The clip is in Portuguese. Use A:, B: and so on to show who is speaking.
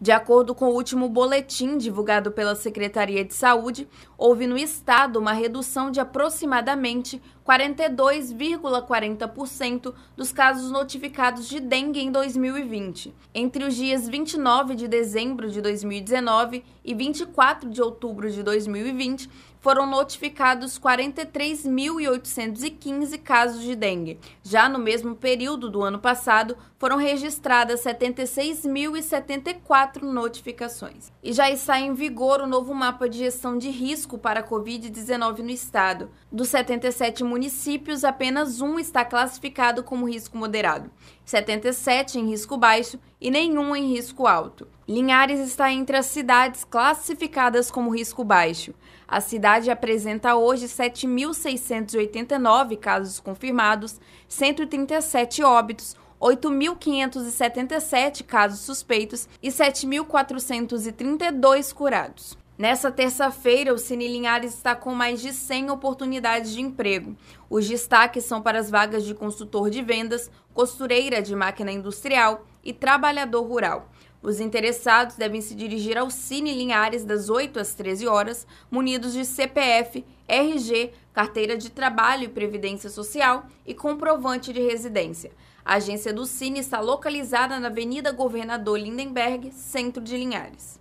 A: De acordo com o último boletim divulgado pela Secretaria de Saúde, houve no estado uma redução de aproximadamente 42,40% dos casos notificados de dengue em 2020. Entre os dias 29 de dezembro de 2019 e 24 de outubro de 2020, foram notificados 43.815 casos de dengue. Já no mesmo período do ano passado, foram registradas 76.074 quatro notificações. E já está em vigor o novo mapa de gestão de risco para a Covid-19 no estado. Dos 77 municípios, apenas um está classificado como risco moderado, 77 em risco baixo e nenhum em risco alto. Linhares está entre as cidades classificadas como risco baixo. A cidade apresenta hoje 7.689 casos confirmados, 137 óbitos, 8.577 casos suspeitos e 7.432 curados. Nessa terça-feira, o Cine Linhares está com mais de 100 oportunidades de emprego. Os destaques são para as vagas de consultor de vendas, costureira de máquina industrial e trabalhador rural. Os interessados devem se dirigir ao Cine Linhares das 8 às 13 horas, munidos de CPF RG, carteira de trabalho e previdência social e comprovante de residência. A agência do Cine está localizada na Avenida Governador Lindenberg, centro de Linhares.